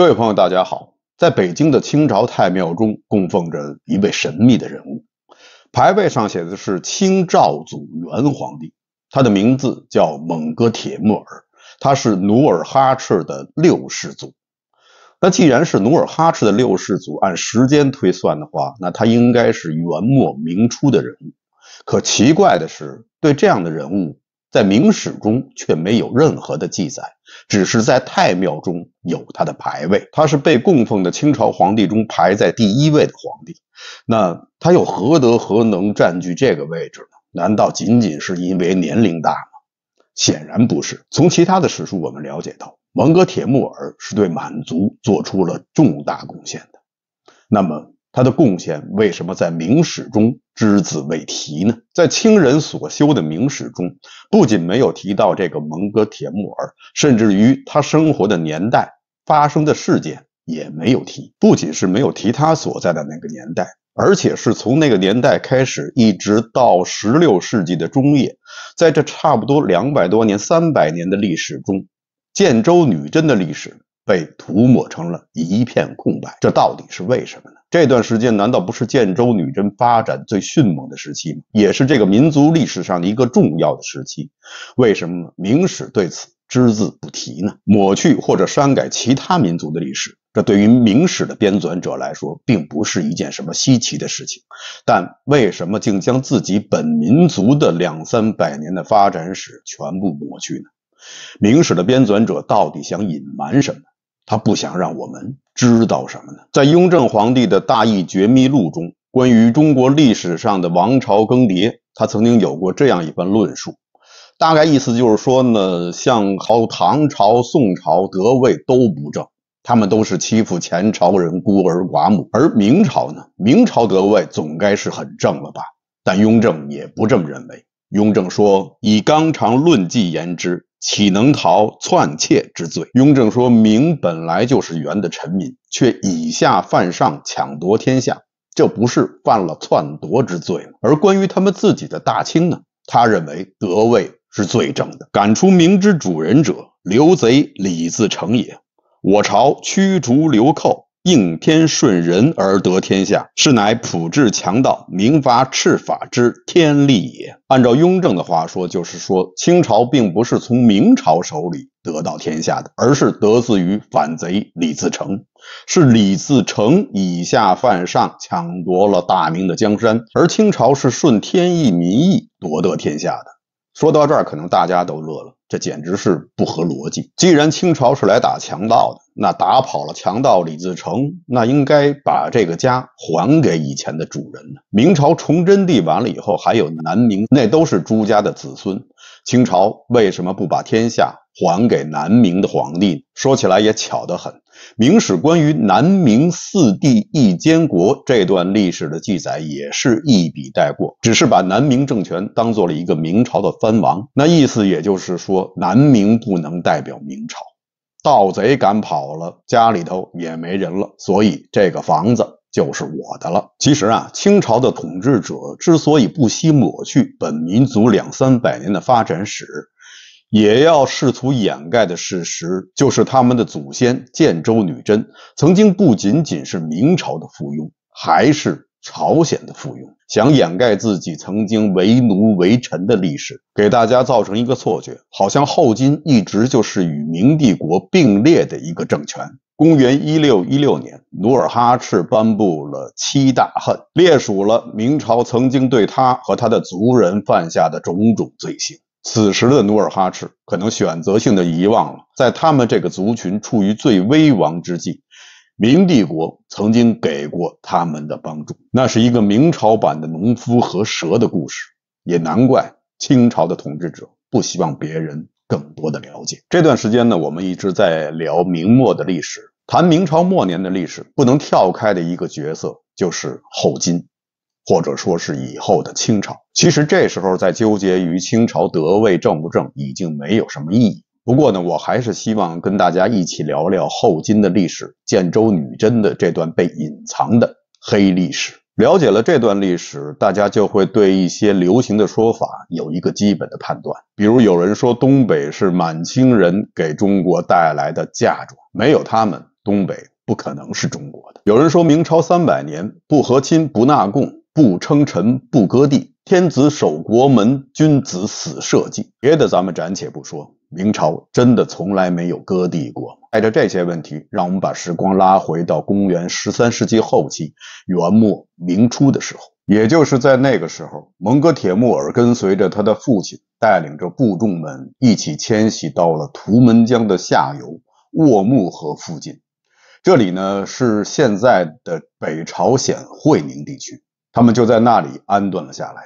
各位朋友，大家好。在北京的清朝太庙中，供奉着一位神秘的人物，牌位上写的是清照祖元皇帝，他的名字叫蒙哥铁木儿，他是努尔哈赤的六世祖。那既然是努尔哈赤的六世祖，按时间推算的话，那他应该是元末明初的人物。可奇怪的是，对这样的人物。在明史中却没有任何的记载，只是在太庙中有他的牌位。他是被供奉的清朝皇帝中排在第一位的皇帝，那他又何德何能占据这个位置呢？难道仅仅是因为年龄大吗？显然不是。从其他的史书我们了解到，蒙哥铁木儿是对满族做出了重大贡献的。那么，他的贡献为什么在明史中只字未提呢？在清人所修的明史中，不仅没有提到这个蒙哥铁木儿，甚至于他生活的年代发生的事件也没有提。不仅是没有提他所在的那个年代，而且是从那个年代开始一直到十六世纪的中叶，在这差不多两百多年、三百年的历史中，建州女真的历史。被涂抹成了一片空白，这到底是为什么呢？这段时间难道不是建州女真发展最迅猛的时期吗？也是这个民族历史上的一个重要的时期，为什么明史对此只字不提呢？抹去或者删改其他民族的历史，这对于明史的编纂者来说，并不是一件什么稀奇的事情，但为什么竟将自己本民族的两三百年的发展史全部抹去呢？明史的编纂者到底想隐瞒什么？他不想让我们知道什么呢？在雍正皇帝的《大义绝密录》中，关于中国历史上的王朝更迭，他曾经有过这样一番论述，大概意思就是说呢，像唐、朝、宋朝得位都不正，他们都是欺负前朝人孤儿寡母，而明朝呢，明朝得位总该是很正了吧？但雍正也不这么认为。雍正说：“以纲常论纪言之。”岂能逃篡窃之罪？雍正说明本来就是元的臣民，却以下犯上，抢夺天下，这不是犯了篡夺之罪吗？而关于他们自己的大清呢？他认为得位是最正的。赶出明之主人者，流贼李自成也。我朝驱逐流寇。应天顺人而得天下，是乃普治强道、明罚赤法之天利也。按照雍正的话说，就是说，清朝并不是从明朝手里得到天下的，而是得自于反贼李自成。是李自成以下犯上，抢夺了大明的江山，而清朝是顺天意民意夺得天下的。说到这儿，可能大家都乐了。这简直是不合逻辑。既然清朝是来打强盗的，那打跑了强盗李自成，那应该把这个家还给以前的主人明朝崇祯帝完了以后，还有南明，那都是朱家的子孙。清朝为什么不把天下还给南明的皇帝？说起来也巧得很，明史关于南明四帝一监国这段历史的记载也是一笔带过，只是把南明政权当做了一个明朝的藩王。那意思也就是说，南明不能代表明朝。盗贼赶跑了，家里头也没人了，所以这个房子。就是我的了。其实啊，清朝的统治者之所以不惜抹去本民族两三百年的发展史，也要试图掩盖的事实，就是他们的祖先建州女真曾经不仅仅是明朝的附庸，还是朝鲜的附庸。想掩盖自己曾经为奴为臣的历史，给大家造成一个错觉，好像后金一直就是与明帝国并列的一个政权。公元一六一六年，努尔哈赤颁布了《七大恨》，列数了明朝曾经对他和他的族人犯下的种种罪行。此时的努尔哈赤可能选择性的遗忘了，在他们这个族群处于最危亡之际，明帝国曾经给过他们的帮助。那是一个明朝版的农夫和蛇的故事，也难怪清朝的统治者不希望别人更多的了解。这段时间呢，我们一直在聊明末的历史。谈明朝末年的历史，不能跳开的一个角色就是后金，或者说是以后的清朝。其实这时候在纠结于清朝得位正不正已经没有什么意义。不过呢，我还是希望跟大家一起聊聊后金的历史，建州女真的这段被隐藏的黑历史。了解了这段历史，大家就会对一些流行的说法有一个基本的判断。比如有人说东北是满清人给中国带来的嫁妆，没有他们。东北不可能是中国的。有人说明朝三百年不和亲、不纳贡、不称臣、不割地，天子守国门，君子死社稷。别的咱们暂且不说，明朝真的从来没有割地过。带着这些问题，让我们把时光拉回到公元十三世纪后期，元末明初的时候，也就是在那个时候，蒙哥铁木尔跟随着他的父亲，带领着部众们一起迁徙到了图门江的下游沃木河附近。这里呢是现在的北朝鲜惠宁地区，他们就在那里安顿了下来。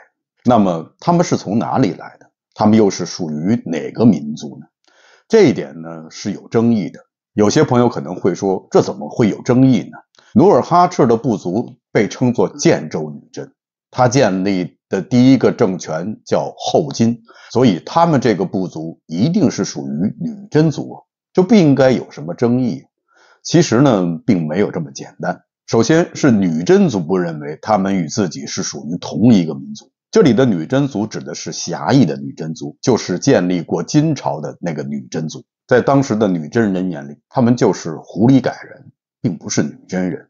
那么他们是从哪里来的？他们又是属于哪个民族呢？这一点呢是有争议的。有些朋友可能会说：“这怎么会有争议呢？”努尔哈赤的部族被称作建州女真，他建立的第一个政权叫后金，所以他们这个部族一定是属于女真族，就不应该有什么争议。其实呢，并没有这么简单。首先是女真族不认为他们与自己是属于同一个民族。这里的女真族指的是狭义的女真族，就是建立过金朝的那个女真族。在当时的女真人眼里，他们就是狐狸改人，并不是女真人。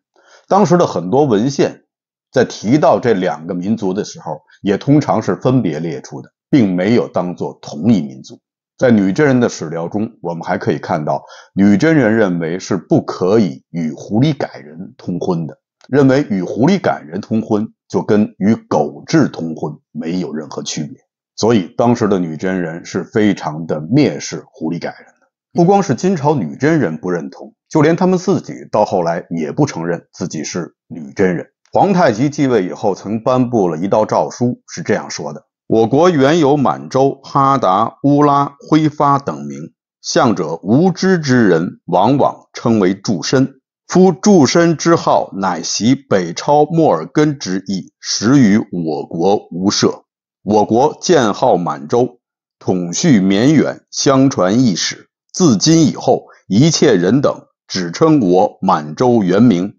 当时的很多文献，在提到这两个民族的时候，也通常是分别列出的，并没有当做同一民族。在女真人的史料中，我们还可以看到，女真人认为是不可以与狐狸改人通婚的，认为与狐狸改人通婚就跟与狗彘通婚没有任何区别。所以，当时的女真人是非常的蔑视狐狸改人的。不光是金朝女真人不认同，就连他们自己到后来也不承认自己是女真人。皇太极继位以后，曾颁布了一道诏书，是这样说的。我国原有满洲、哈达、乌拉、辉发等名，向者无知之人往往称为柱身。夫柱身之号，乃袭北朝莫尔根之意，实与我国无涉。我国建号满洲，统绪绵远，相传一史。自今以后，一切人等只称我满洲原名，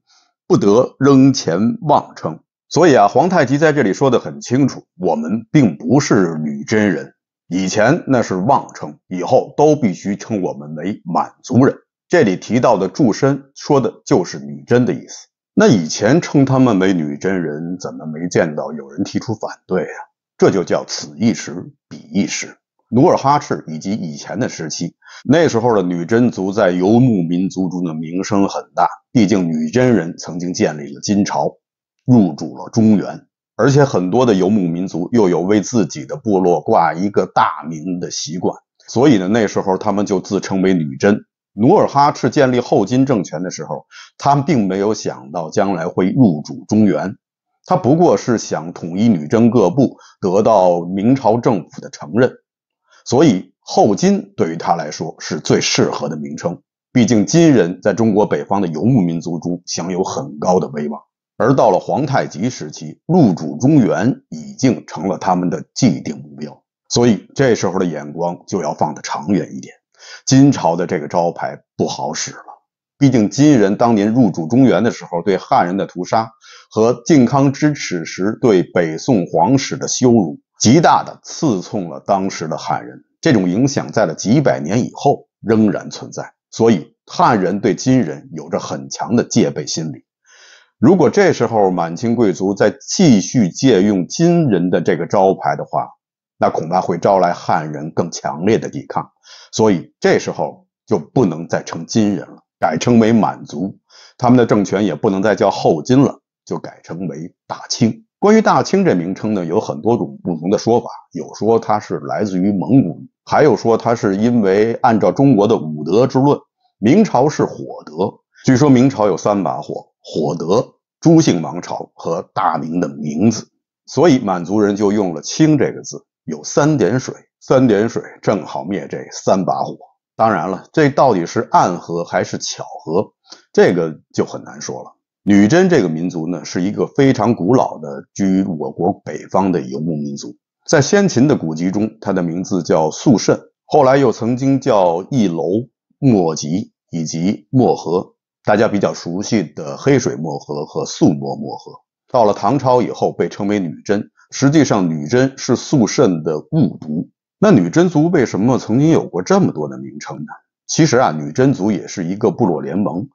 不得仍前妄称。所以啊，皇太极在这里说的很清楚，我们并不是女真人，以前那是妄称，以后都必须称我们为满族人。这里提到的“柱身”说的就是女真的意思。那以前称他们为女真人，怎么没见到有人提出反对啊？这就叫此一时，彼一时。努尔哈赤以及以前的时期，那时候的女真族在游牧民族中的名声很大，毕竟女真人曾经建立了金朝。入主了中原，而且很多的游牧民族又有为自己的部落挂一个大名的习惯，所以呢，那时候他们就自称为女真。努尔哈赤建立后金政权的时候，他们并没有想到将来会入主中原，他不过是想统一女真各部，得到明朝政府的承认。所以后金对于他来说是最适合的名称，毕竟金人在中国北方的游牧民族中享有很高的威望。而到了皇太极时期，入主中原已经成了他们的既定目标，所以这时候的眼光就要放得长远一点。金朝的这个招牌不好使了，毕竟金人当年入主中原的时候对汉人的屠杀，和靖康之耻时对北宋皇室的羞辱，极大的刺痛了当时的汉人，这种影响在了几百年以后仍然存在，所以汉人对金人有着很强的戒备心理。如果这时候满清贵族再继续借用金人的这个招牌的话，那恐怕会招来汉人更强烈的抵抗。所以这时候就不能再称金人了，改称为满族。他们的政权也不能再叫后金了，就改称为大清。关于大清这名称呢，有很多种不同的说法。有说它是来自于蒙古语，还有说它是因为按照中国的五德之论，明朝是火德。据说明朝有三把火。火得朱姓王朝和大明的名字，所以满族人就用了“清”这个字，有三点水，三点水正好灭这三把火。当然了，这到底是暗合还是巧合，这个就很难说了。女真这个民族呢，是一个非常古老的居于我国北方的游牧民族，在先秦的古籍中，它的名字叫肃慎，后来又曾经叫翼娄、莫吉以及漠河。大家比较熟悉的黑水墨盒和素墨墨盒，到了唐朝以后被称为女真。实际上，女真是素慎的误读。那女真族为什么曾经有过这么多的名称呢？其实啊，女真族也是一个部落联盟，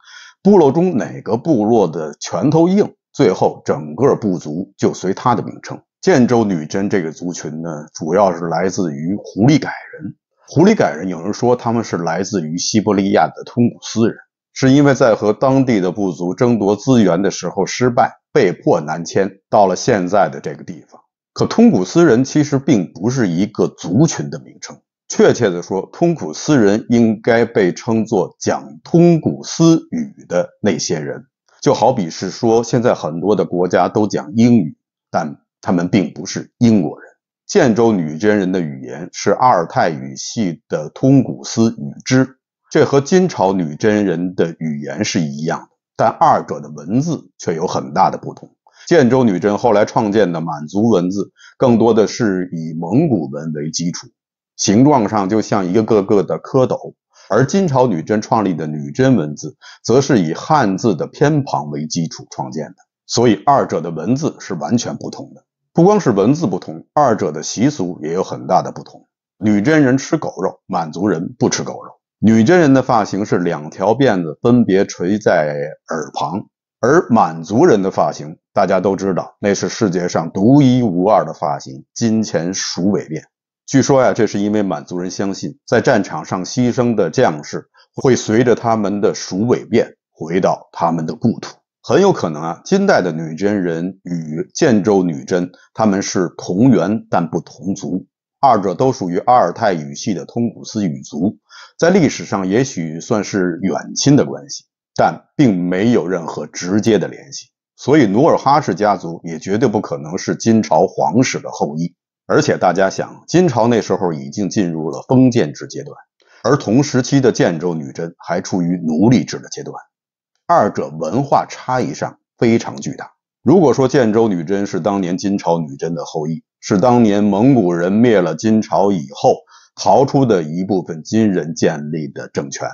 部落中哪个部落的拳头硬，最后整个部族就随他的名称。建州女真这个族群呢，主要是来自于狐狸改人。狐狸改人，有人说他们是来自于西伯利亚的通古斯人。是因为在和当地的部族争夺资源的时候失败，被迫南迁到了现在的这个地方。可通古斯人其实并不是一个族群的名称，确切的说，通古斯人应该被称作讲通古斯语的那些人。就好比是说，现在很多的国家都讲英语，但他们并不是英国人。建州女真人的语言是阿尔泰语系的通古斯语支。这和金朝女真人的语言是一样的，但二者的文字却有很大的不同。建州女真后来创建的满族文字，更多的是以蒙古文为基础，形状上就像一个个个的蝌蚪；而金朝女真创立的女真文字，则是以汉字的偏旁为基础创建的。所以，二者的文字是完全不同的。不光是文字不同，二者的习俗也有很大的不同。女真人吃狗肉，满族人不吃狗肉。女真人的发型是两条辫子分别垂在耳旁，而满族人的发型大家都知道，那是世界上独一无二的发型——金钱鼠尾辫。据说呀，这是因为满族人相信，在战场上牺牲的将士会随着他们的鼠尾辫回到他们的故土。很有可能啊，金代的女真人与建州女真他们是同源但不同族，二者都属于阿尔泰语系的通古斯语族。在历史上，也许算是远亲的关系，但并没有任何直接的联系。所以，努尔哈赤家族也绝对不可能是金朝皇室的后裔。而且，大家想，金朝那时候已经进入了封建制阶段，而同时期的建州女真还处于奴隶制的阶段，二者文化差异上非常巨大。如果说建州女真是当年金朝女真的后裔，是当年蒙古人灭了金朝以后。逃出的一部分金人建立的政权，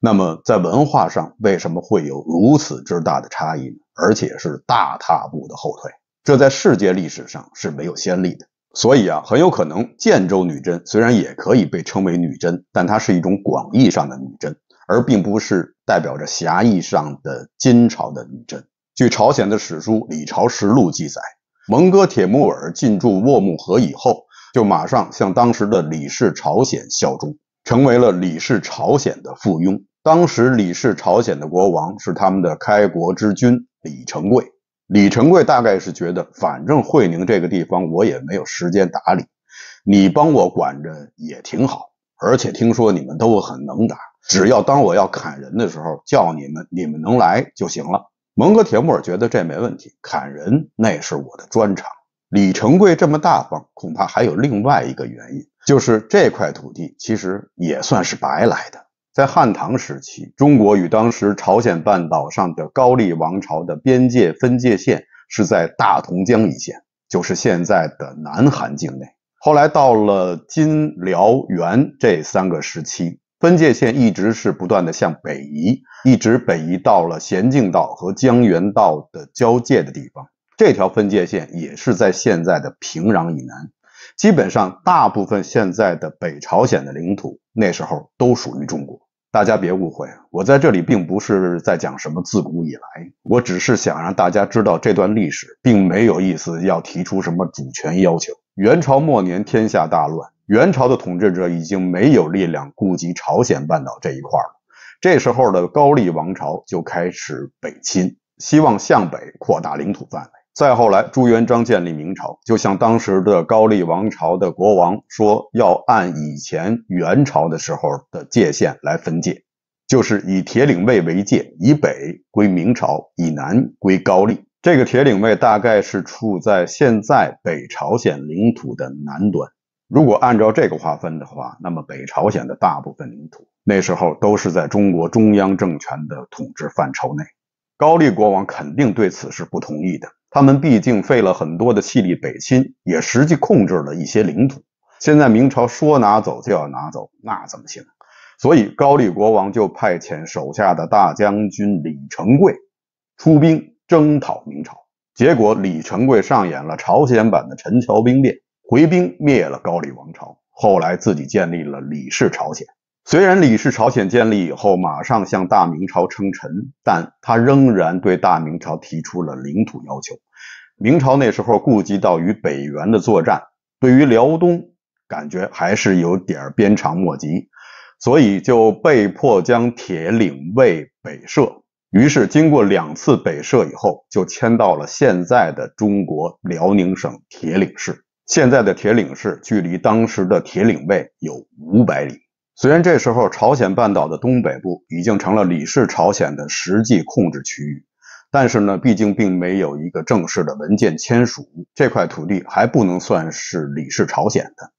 那么在文化上为什么会有如此之大的差异呢？而且是大踏步的后退，这在世界历史上是没有先例的。所以啊，很有可能建州女真虽然也可以被称为女真，但它是一种广义上的女真，而并不是代表着狭义上的金朝的女真。据朝鲜的史书《李朝实录》记载，蒙哥铁木尔进驻斡木河以后。就马上向当时的李氏朝鲜效忠，成为了李氏朝鲜的附庸。当时李氏朝鲜的国王是他们的开国之君李成桂。李成桂大概是觉得，反正会宁这个地方我也没有时间打理，你帮我管着也挺好。而且听说你们都很能打，只要当我要砍人的时候叫你们，你们能来就行了。蒙哥铁木尔觉得这没问题，砍人那是我的专长。李成桂这么大方，恐怕还有另外一个原因，就是这块土地其实也算是白来的。在汉唐时期，中国与当时朝鲜半岛上的高丽王朝的边界分界线是在大同江一线，就是现在的南韩境内。后来到了金辽元这三个时期，分界线一直是不断的向北移，一直北移到了咸镜道和江原道的交界的地方。这条分界线也是在现在的平壤以南，基本上大部分现在的北朝鲜的领土那时候都属于中国。大家别误会，我在这里并不是在讲什么自古以来，我只是想让大家知道这段历史，并没有意思要提出什么主权要求。元朝末年天下大乱，元朝的统治者已经没有力量顾及朝鲜半岛这一块了。这时候的高丽王朝就开始北侵，希望向北扩大领土范围。再后来，朱元璋建立明朝，就向当时的高丽王朝的国王说，要按以前元朝的时候的界限来分界，就是以铁岭卫为界，以北归明朝，以南归高丽。这个铁岭卫大概是处在现在北朝鲜领土的南端。如果按照这个划分的话，那么北朝鲜的大部分领土那时候都是在中国中央政权的统治范畴内，高丽国王肯定对此是不同意的。他们毕竟费了很多的气力北侵，也实际控制了一些领土。现在明朝说拿走就要拿走，那怎么行？所以高丽国王就派遣手下的大将军李成桂出兵征讨明朝。结果李成桂上演了朝鲜版的陈桥兵变，回兵灭了高丽王朝，后来自己建立了李氏朝鲜。虽然李氏朝鲜建立以后马上向大明朝称臣，但他仍然对大明朝提出了领土要求。明朝那时候顾及到与北元的作战，对于辽东感觉还是有点鞭长莫及，所以就被迫将铁岭卫北设。于是经过两次北设以后，就迁到了现在的中国辽宁省铁岭市。现在的铁岭市距离当时的铁岭卫有五百里。虽然这时候朝鲜半岛的东北部已经成了李氏朝鲜的实际控制区域。但是呢，毕竟并没有一个正式的文件签署，这块土地还不能算是李氏朝鲜的。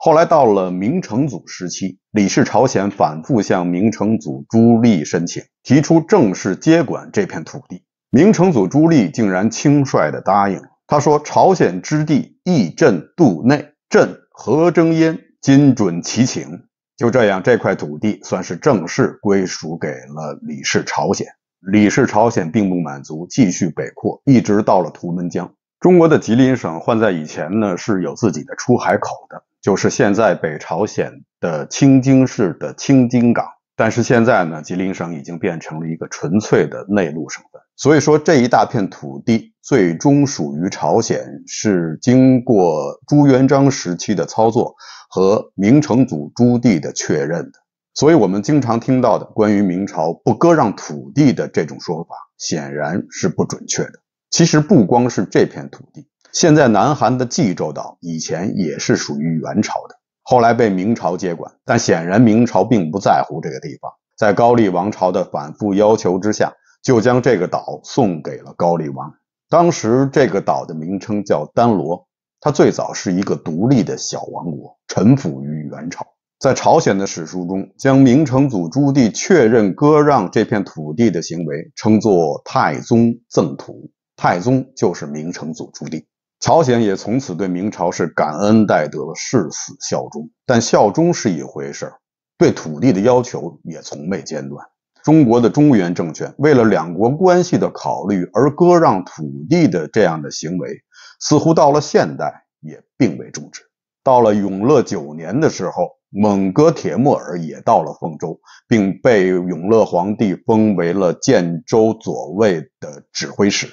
后来到了明成祖时期，李氏朝鲜反复向明成祖朱棣申请，提出正式接管这片土地。明成祖朱棣竟然轻率地答应，他说：“朝鲜之地，义朕度内，朕何征焉？今准其请。”就这样，这块土地算是正式归属给了李氏朝鲜。李氏朝鲜并不满足，继续北扩，一直到了图门江。中国的吉林省，换在以前呢，是有自己的出海口的，就是现在北朝鲜的青津市的青津港。但是现在呢，吉林省已经变成了一个纯粹的内陆省份。所以说，这一大片土地最终属于朝鲜，是经过朱元璋时期的操作和明成祖朱棣的确认的。所以，我们经常听到的关于明朝不割让土地的这种说法，显然是不准确的。其实，不光是这片土地，现在南韩的济州岛以前也是属于元朝的，后来被明朝接管。但显然，明朝并不在乎这个地方，在高丽王朝的反复要求之下，就将这个岛送给了高丽王。当时，这个岛的名称叫丹罗，它最早是一个独立的小王国，臣服于元朝。在朝鲜的史书中，将明成祖朱棣确认割让这片土地的行为称作“太宗赠土”。太宗就是明成祖朱棣。朝鲜也从此对明朝是感恩戴德、誓死效忠。但效忠是一回事儿，对土地的要求也从未间断。中国的中原政权为了两国关系的考虑而割让土地的这样的行为，似乎到了现代也并未终止。到了永乐九年的时候。蒙哥铁木儿也到了凤州，并被永乐皇帝封为了建州左卫的指挥使。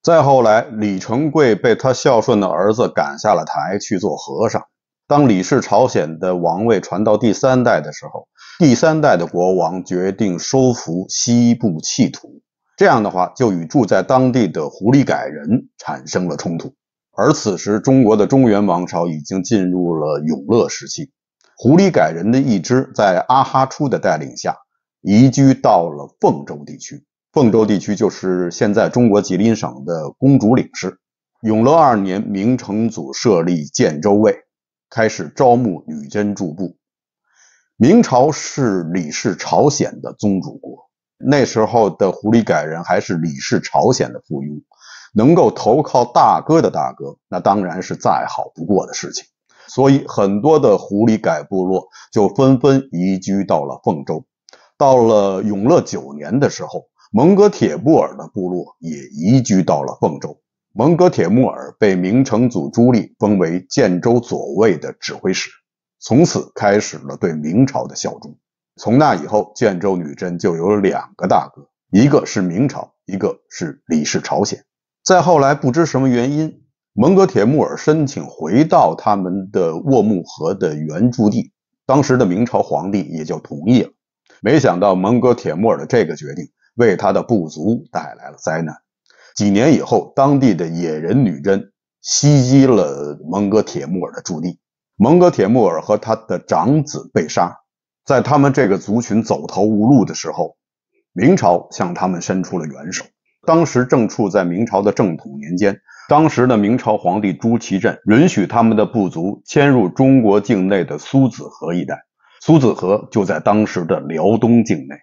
再后来，李成桂被他孝顺的儿子赶下了台，去做和尚。当李氏朝鲜的王位传到第三代的时候，第三代的国王决定收服西部弃土，这样的话就与住在当地的狐狸改人产生了冲突。而此时，中国的中原王朝已经进入了永乐时期。狐狸改人的一支，在阿哈出的带领下，移居到了凤州地区。凤州地区就是现在中国吉林省的公主岭市。永乐二年，明成祖设立建州卫，开始招募女真驻部。明朝是李氏朝鲜的宗主国，那时候的狐狸改人还是李氏朝鲜的附庸，能够投靠大哥的大哥，那当然是再好不过的事情。所以，很多的狐狸改部落就纷纷移居到了奉州。到了永乐九年的时候，蒙哥铁木儿的部落也移居到了奉州。蒙哥铁木儿被明成祖朱棣封为建州左卫的指挥使，从此开始了对明朝的效忠。从那以后，建州女真就有两个大哥，一个是明朝，一个是李氏朝鲜。再后来，不知什么原因。蒙哥铁木尔申请回到他们的沃木河的原驻地，当时的明朝皇帝也就同意了。没想到蒙哥铁木尔的这个决定为他的部族带来了灾难。几年以后，当地的野人女真袭击了蒙哥铁木尔的驻地，蒙哥铁木尔和他的长子被杀。在他们这个族群走投无路的时候，明朝向他们伸出了援手。当时正处在明朝的正统年间。当时的明朝皇帝朱祁镇允许他们的部族迁入中国境内的苏子河一带，苏子河就在当时的辽东境内，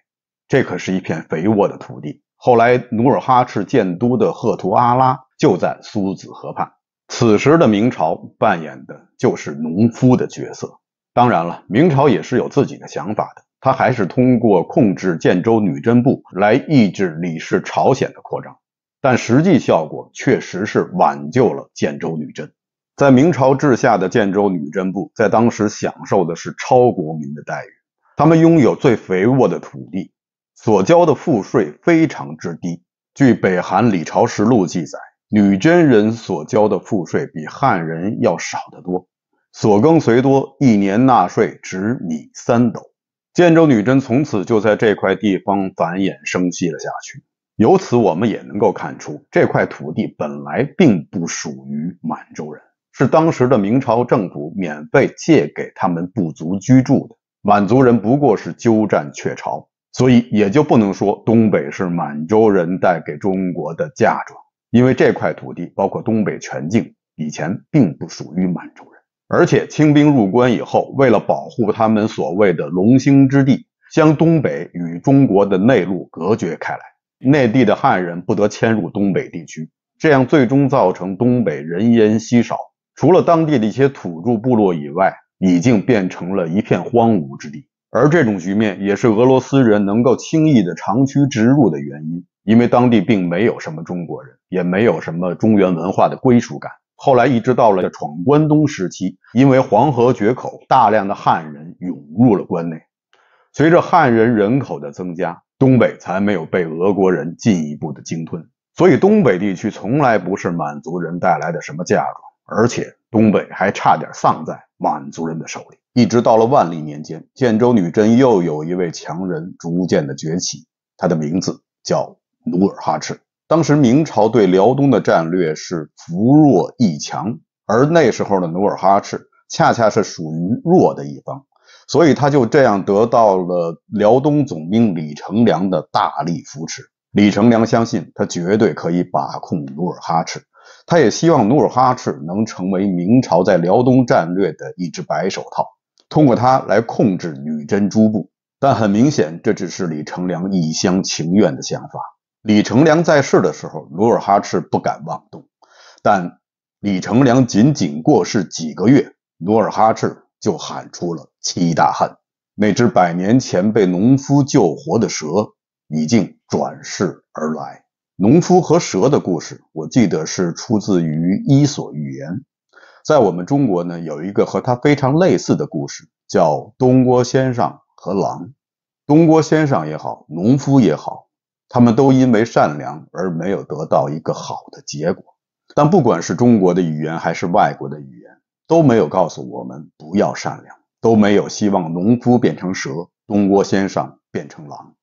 这可是一片肥沃的土地。后来努尔哈赤建都的赫图阿拉就在苏子河畔。此时的明朝扮演的就是农夫的角色，当然了，明朝也是有自己的想法的，他还是通过控制建州女真部来抑制李氏朝鲜的扩张。但实际效果确实是挽救了建州女真。在明朝治下的建州女真部，在当时享受的是超国民的待遇，他们拥有最肥沃的土地，所交的赋税非常之低。据北韩李朝实录记载，女真人所交的赋税比汉人要少得多。所耕虽多，一年纳税只米三斗。建州女真从此就在这块地方繁衍生息了下去。由此，我们也能够看出，这块土地本来并不属于满洲人，是当时的明朝政府免费借给他们部族居住的。满族人不过是鸠占鹊巢，所以也就不能说东北是满洲人带给中国的嫁妆，因为这块土地，包括东北全境，以前并不属于满洲人。而且，清兵入关以后，为了保护他们所谓的龙兴之地，将东北与中国的内陆隔绝开来。内地的汉人不得迁入东北地区，这样最终造成东北人烟稀少，除了当地的一些土著部落以外，已经变成了一片荒芜之地。而这种局面也是俄罗斯人能够轻易的长驱直入的原因，因为当地并没有什么中国人，也没有什么中原文化的归属感。后来一直到了闯关东时期，因为黄河决口，大量的汉人涌入了关内，随着汉人人口的增加。东北才没有被俄国人进一步的鲸吞，所以东北地区从来不是满族人带来的什么嫁妆，而且东北还差点丧在满族人的手里。一直到了万历年间，建州女真又有一位强人逐渐的崛起，他的名字叫努尔哈赤。当时明朝对辽东的战略是扶弱抑强，而那时候的努尔哈赤恰恰是属于弱的一方。所以他就这样得到了辽东总兵李成梁的大力扶持。李成梁相信他绝对可以把控努尔哈赤，他也希望努尔哈赤能成为明朝在辽东战略的一只白手套，通过他来控制女真诸部。但很明显，这只是李成梁一厢情愿的想法。李成梁在世的时候，努尔哈赤不敢妄动；但李成梁仅仅过世几个月，努尔哈赤就喊出了。七大汉，那只百年前被农夫救活的蛇已经转世而来。农夫和蛇的故事，我记得是出自于《伊索寓言》。在我们中国呢，有一个和它非常类似的故事，叫《东郭先生和狼》。东郭先生也好，农夫也好，他们都因为善良而没有得到一个好的结果。但不管是中国的语言还是外国的语言，都没有告诉我们不要善良。都没有希望，农夫变成蛇，东郭先生变成狼。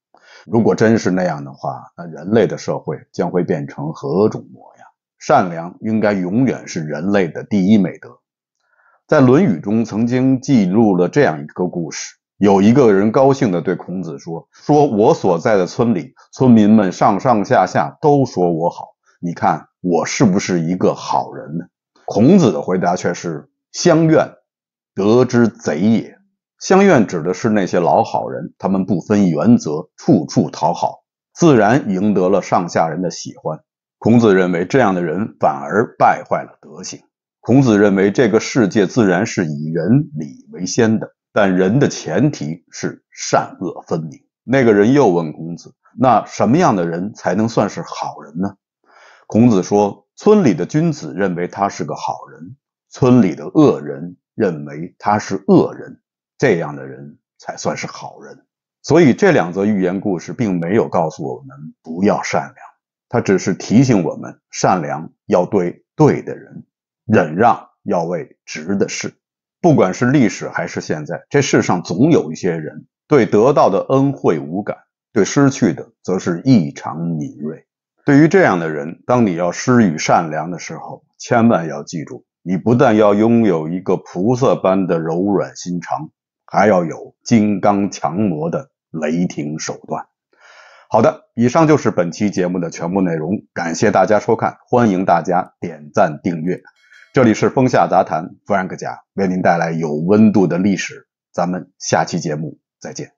如果真是那样的话，那人类的社会将会变成何种模样？善良应该永远是人类的第一美德。在《论语》中曾经记录了这样一个故事：有一个人高兴地对孔子说：“说我所在的村里，村民们上上下下都说我好，你看我是不是一个好人呢？”孔子的回答却是：“相愿得之贼也。乡愿指的是那些老好人，他们不分原则，处处讨好，自然赢得了上下人的喜欢。孔子认为这样的人反而败坏了德行。孔子认为这个世界自然是以人礼为先的，但人的前提是善恶分明。那个人又问孔子：“那什么样的人才能算是好人呢？”孔子说：“村里的君子认为他是个好人，村里的恶人。”认为他是恶人，这样的人才算是好人。所以这两则寓言故事并没有告诉我们不要善良，它只是提醒我们善良要对对的人，忍让要为值的事。不管是历史还是现在，这世上总有一些人对得到的恩惠无感，对失去的则是异常敏锐。对于这样的人，当你要施予善良的时候，千万要记住。你不但要拥有一个菩萨般的柔软心肠，还要有金刚强魔的雷霆手段。好的，以上就是本期节目的全部内容，感谢大家收看，欢迎大家点赞订阅。这里是风下杂谈，弗兰克家为您带来有温度的历史。咱们下期节目再见。